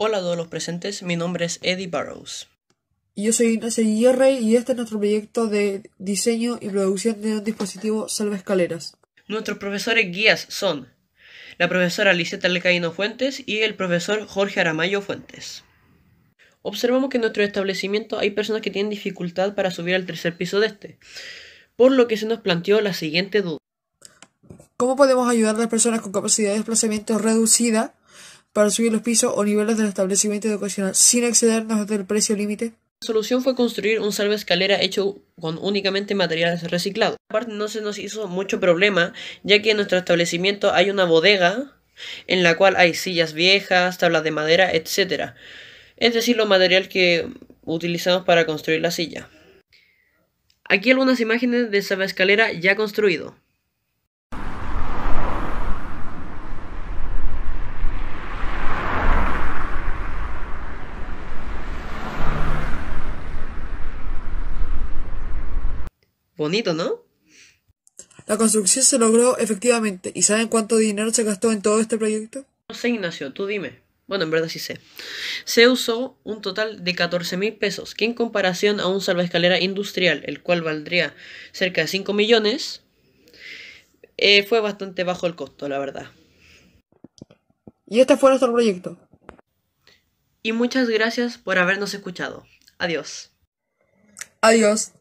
Hola a todos los presentes, mi nombre es Eddie Burrows. yo soy Ignacio Guillerre y este es nuestro proyecto de diseño y producción de un dispositivo salva escaleras. Nuestros profesores guías son la profesora Liseta Lecaíno Fuentes y el profesor Jorge Aramayo Fuentes. Observamos que en nuestro establecimiento hay personas que tienen dificultad para subir al tercer piso de este, por lo que se nos planteó la siguiente duda. ¿Cómo podemos ayudar a las personas con capacidad de desplazamiento reducida para subir los pisos o niveles del establecimiento educacional sin excedernos del precio límite? La solución fue construir un salve escalera hecho con únicamente materiales reciclados. Aparte no se nos hizo mucho problema, ya que en nuestro establecimiento hay una bodega en la cual hay sillas viejas, tablas de madera, etc. Es decir, lo material que utilizamos para construir la silla. Aquí algunas imágenes de esa escalera ya construido. Bonito, ¿no? La construcción se logró efectivamente. ¿Y saben cuánto dinero se gastó en todo este proyecto? No sé, Ignacio, tú dime. Bueno, en verdad sí sé. Se usó un total de 14 mil pesos, que en comparación a un salvaescalera industrial, el cual valdría cerca de 5 millones, eh, fue bastante bajo el costo, la verdad. Y este fue nuestro proyecto. Y muchas gracias por habernos escuchado. Adiós. Adiós.